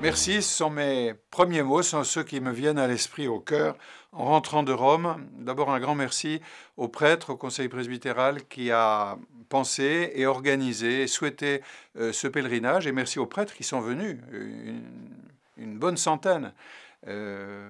Merci, ce sont mes premiers mots, ce sont ceux qui me viennent à l'esprit, au cœur, en rentrant de Rome. D'abord, un grand merci aux prêtres, au conseil presbytéral qui a pensé et organisé et souhaité euh, ce pèlerinage. Et merci aux prêtres qui sont venus, une, bonne centaine. Euh,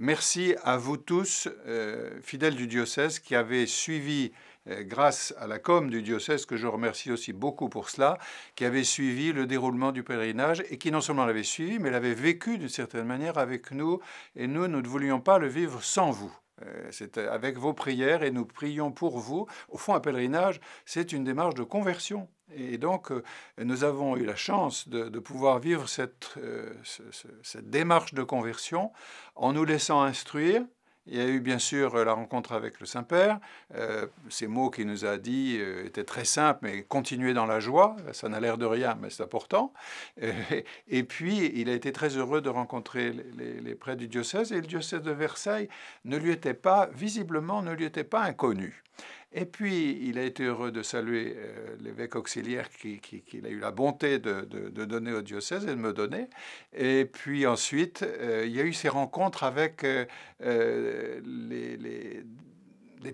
Merci à vous tous, euh, fidèles du diocèse, qui avez suivi euh, grâce à la com du diocèse, que je remercie aussi beaucoup pour cela, qui avez suivi le déroulement du pèlerinage et qui non seulement l'avaient suivi, mais l'avaient vécu d'une certaine manière avec nous, et nous, nous ne voulions pas le vivre sans vous. Euh, C'était avec vos prières et nous prions pour vous. Au fond, un pèlerinage, c'est une démarche de conversion. Et donc, euh, nous avons eu la chance de, pouvoir vivre euh, cette, démarche de conversion en nous laissant instruire. Il y a eu bien sûr la rencontre avec le Saint-Père. Euh, ces mots qu'il nous a dit étaient très simples, mais continuer dans la joie, ça n'a l'air de rien, mais c'est important. Et, puis, il a été très heureux de rencontrer les, les prêtres du diocèse, et le diocèse de Versailles ne lui était pas, visiblement, ne lui était pas inconnu. Et puis, il a été heureux de saluer euh, l'évêque auxiliaire qu'il qui, a eu la bonté de, donner au diocèse et de me donner. Et puis ensuite, euh, il y a eu ces rencontres avec euh, les,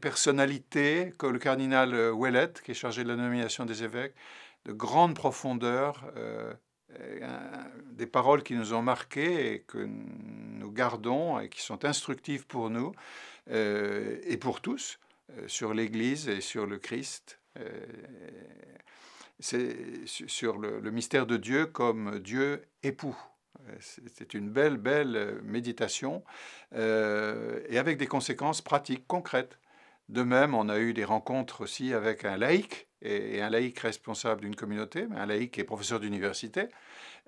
personnalités que le cardinal Ouellet, qui est chargé de la nomination des évêques, de grande profondeur, des paroles qui nous ont marquées et que nous gardons et qui sont instructives pour nous et pour tous. Euh, sur l'Église et sur le Christ, euh, c'est sur le, le, mystère de Dieu comme Dieu époux. Euh, c'est une belle, belle méditation et avec des conséquences pratiques, concrètes. De même, on a eu des rencontres aussi avec un laïc et, un laïc responsable d'une communauté, un laïc qui est professeur d'université,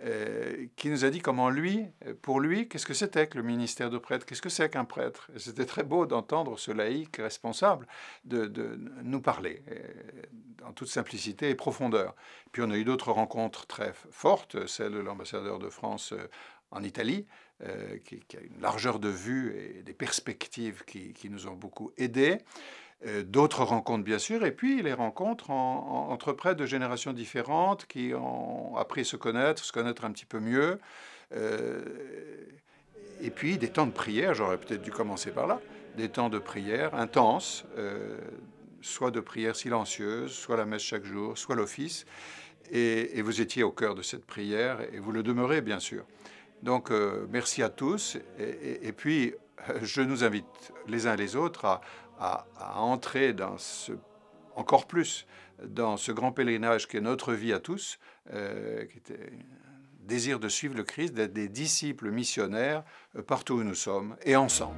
euh, qui nous a dit comment lui, pour lui, qu'est-ce que c'était que le ministère de prêtre, qu'est-ce que c'est qu'un prêtre. C'était très beau d'entendre ce laïc responsable de, de nous parler euh, en toute simplicité et profondeur. Puis on a eu d'autres rencontres très fortes, celle de l'ambassadeur de France euh, en Italie, euh, qui, a une largeur de vue et des perspectives qui, nous ont beaucoup aidés. Euh, d'autres rencontres, bien sûr, et puis les rencontres entre près de générations différentes qui ont appris à se connaître, se connaître un petit peu mieux. Euh, et puis des temps de prière, j'aurais peut-être dû commencer par là, des temps de prière intenses, soit de prière silencieuse, soit la messe chaque jour, soit l'office. Et, et, vous étiez au cœur de cette prière et vous le demeurez, bien sûr. Donc euh, merci à tous et, puis euh, je nous invite les uns les autres à, entrer dans ce, encore plus dans ce grand pèlerinage qui est notre vie à tous, euh, qui était désir de suivre le Christ, d'être des disciples missionnaires partout où nous sommes et ensemble.